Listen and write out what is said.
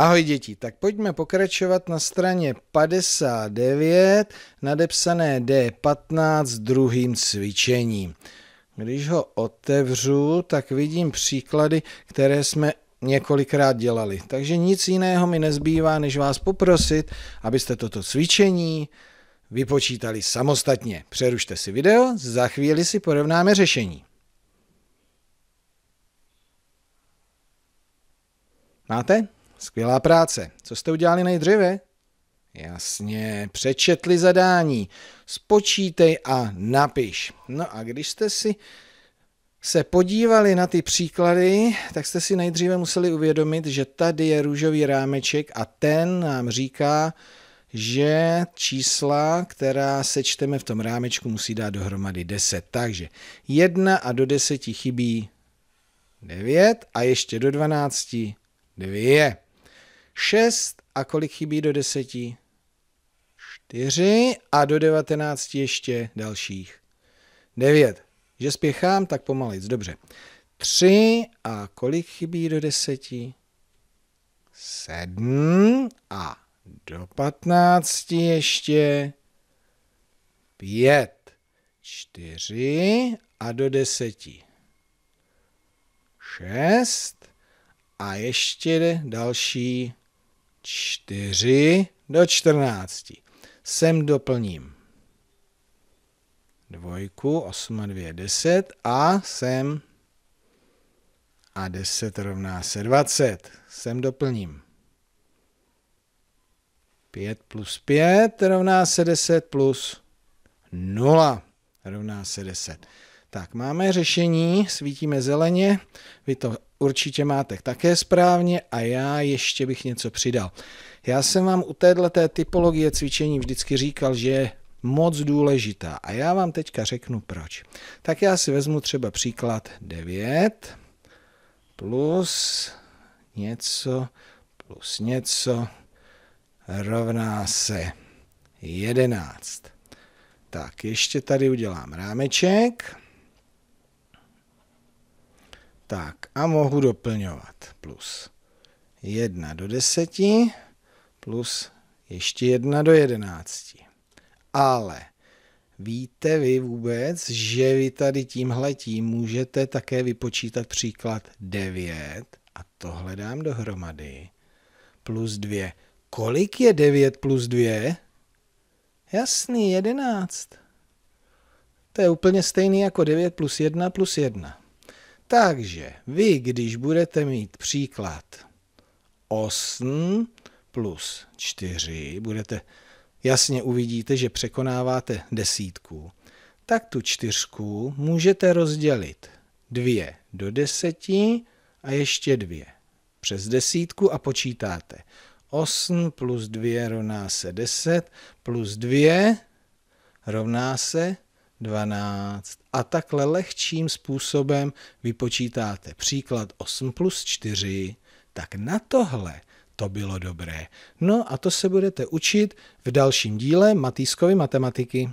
Ahoj děti, tak pojďme pokračovat na straně 59, nadepsané D15 druhým cvičením. Když ho otevřu, tak vidím příklady, které jsme několikrát dělali. Takže nic jiného mi nezbývá, než vás poprosit, abyste toto cvičení vypočítali samostatně. Přerušte si video, za chvíli si porovnáme řešení. Máte? Skvělá práce. Co jste udělali nejdříve? Jasně, přečetli zadání, spočítej a napiš. No a když jste si se podívali na ty příklady, tak jste si nejdříve museli uvědomit, že tady je růžový rámeček a ten nám říká, že čísla, která sečteme v tom rámečku, musí dát dohromady 10. Takže 1 a do 10 chybí 9 a ještě do 12 2. 6 a kolik chybí do 10? 4 a do 19 ještě dalších 9. Že spěchám, tak pomalic, dobře. 3 a kolik chybí do 10? 7 a do 15 ještě 5, 4 a do 10. 6 a ještě další 4 do 14. Sem doplním dvojku, 8 a 2 10 a sem a 10 rovná se 20. Sem doplním. 5 plus 5 rovná se 10 plus 0 rovná se 10. Tak, máme řešení, svítíme zeleně, vy to určitě máte také správně a já ještě bych něco přidal. Já jsem vám u této typologie cvičení vždycky říkal, že je moc důležitá a já vám teďka řeknu proč. Tak já si vezmu třeba příklad 9 plus něco plus něco rovná se 11. Tak, ještě tady udělám rámeček. Tak a mohu doplňovat plus 1 do 10 plus ještě 1 do 11. Ale víte vy vůbec, že vy tady tímhle tím můžete také vypočítat příklad 9 a tohle dám dohromady plus 2. Kolik je 9 plus 2? Jasný, 11. To je úplně stejný jako 9 plus 1 plus 1. Takže vy, když budete mít příklad 8 plus 4, budete jasně uvidíte, že překonáváte desítku, tak tu čtyřku můžete rozdělit 2 do 10 a ještě 2 přes desítku a počítáte. 8 plus 2 rovná se 10, plus 2 rovná se 12. A takhle lehčím způsobem vypočítáte příklad 8 plus 4, tak na tohle to bylo dobré. No a to se budete učit v dalším díle Matýskovy matematiky.